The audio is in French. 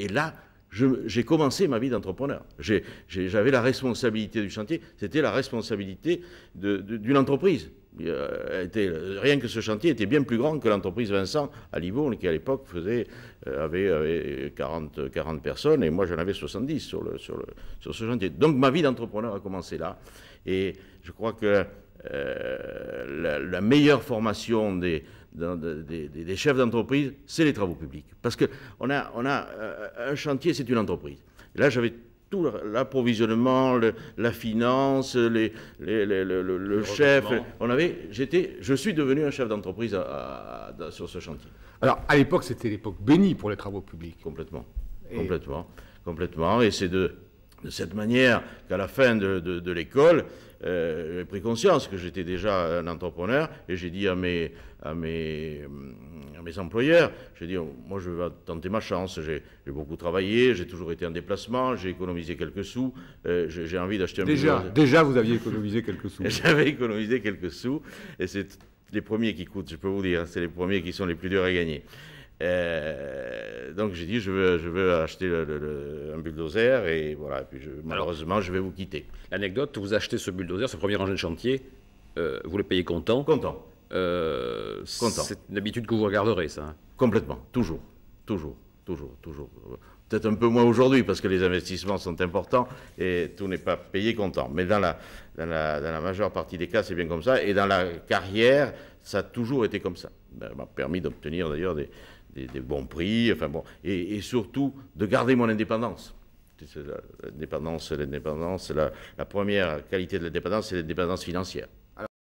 Et là, j'ai commencé ma vie d'entrepreneur. J'avais la responsabilité du chantier, c'était la responsabilité d'une entreprise. Euh, était, euh, rien que ce chantier était bien plus grand que l'entreprise Vincent à Libourne, qui à l'époque faisait, euh, avait, 40, 40, personnes, et moi j'en avais 70 sur, le, sur, le, sur ce chantier. Donc ma vie d'entrepreneur a commencé là. Et je crois que la, meilleure formation des, des chefs d'entreprise, c'est les travaux publics. Parce qu'on a, on a euh, un chantier, c'est une entreprise. là, j'avais tout l'approvisionnement, la finance, les, le, chef. On avait, j'étais, je suis devenu un chef d'entreprise sur ce chantier. Alors, à l'époque, c'était l'époque bénie pour les travaux publics. Complètement, complètement, complètement. Et c'est de de cette manière qu'à la fin de, l'école, euh, j'ai pris conscience que j'étais déjà un entrepreneur et j'ai dit à mes, mm, employeurs, j'ai dit, moi je vais tenter ma chance, j'ai beaucoup travaillé, j'ai toujours été en déplacement, j'ai économisé quelques sous, euh, j'ai envie d'acheter un déjà, Déjà, vous aviez économisé quelques sous. J'avais économisé quelques sous et c'est les premiers qui coûtent, je peux vous dire, c'est les premiers qui sont les plus durs à gagner. Euh, donc j'ai dit je veux, je acheter un bulldozer et voilà. Et puis malheureusement, je vais vous quitter. L'anecdote, vous achetez ce bulldozer, ce premier engin de chantier, euh, vous le payez content euh, content. C'est une habitude que vous regarderez, ça. Complètement, toujours, toujours, toujours, toujours. Peut-être un peu moins aujourd'hui parce que les investissements sont importants et tout n'est pas payé content. Mais dans la, dans la, dans la majeure partie des cas, c'est bien comme ça. Et dans la carrière, ça a toujours été comme ça. Ça ben, m'a permis d'obtenir d'ailleurs des, des, bons prix, enfin bon, et, surtout de garder mon indépendance. L'indépendance, l'indépendance, la, la première qualité de l'indépendance, c'est l'indépendance financière.